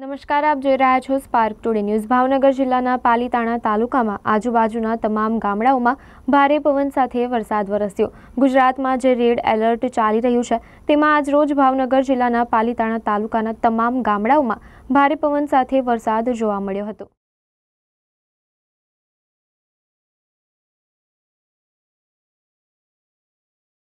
નમસ્કાર આપ જોઈ રહ્યા છો સ્પાર્ક ટુડે ન્યૂઝ ભાવનગર જિલ્લાના પાલીતાણા તાલુકામાં આજુબાજુના તમામ ગામડાઓમાં ભારે પવન સાથે વરસાદ વરસ્યો ગુજરાતમાં જે રેડ એલર્ટ ચાલી રહ્યું છે તેમાં આજ રોજ ભાવનગર જિલ્લાના પાલીતાણા તાલુકાના તમામ ગામડાઓમાં ભારે પવન સાથે વરસાદ જોવા મળ્યો હતો